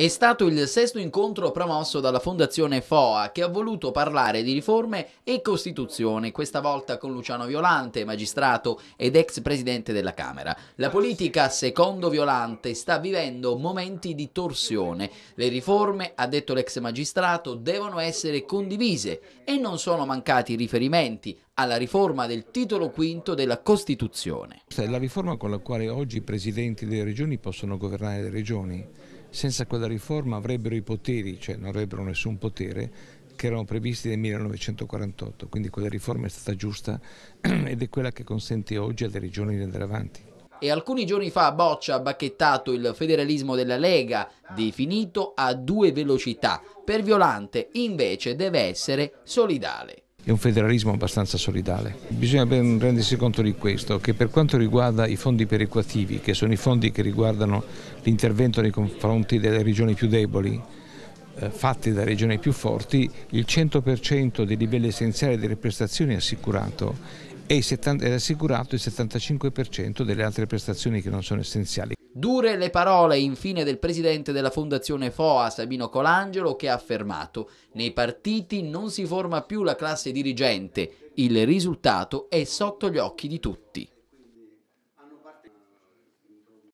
È stato il sesto incontro promosso dalla Fondazione FOA che ha voluto parlare di riforme e Costituzione, questa volta con Luciano Violante, magistrato ed ex presidente della Camera. La politica, secondo Violante, sta vivendo momenti di torsione. Le riforme, ha detto l'ex magistrato, devono essere condivise e non sono mancati riferimenti alla riforma del titolo quinto della Costituzione. la riforma con la quale oggi i presidenti delle regioni possono governare le regioni senza quella riforma avrebbero i poteri, cioè non avrebbero nessun potere, che erano previsti nel 1948. Quindi quella riforma è stata giusta ed è quella che consente oggi alle regioni di andare avanti. E alcuni giorni fa Boccia ha bacchettato il federalismo della Lega, definito a due velocità. Per Violante invece deve essere solidale è un federalismo abbastanza solidale. Bisogna ben rendersi conto di questo, che per quanto riguarda i fondi perequativi, che sono i fondi che riguardano l'intervento nei confronti delle regioni più deboli, eh, fatti da regioni più forti, il 100% dei livelli essenziali delle prestazioni è assicurato e è assicurato il 75% delle altre prestazioni che non sono essenziali. Dure le parole infine del presidente della Fondazione FOA Sabino Colangelo che ha affermato nei partiti non si forma più la classe dirigente, il risultato è sotto gli occhi di tutti.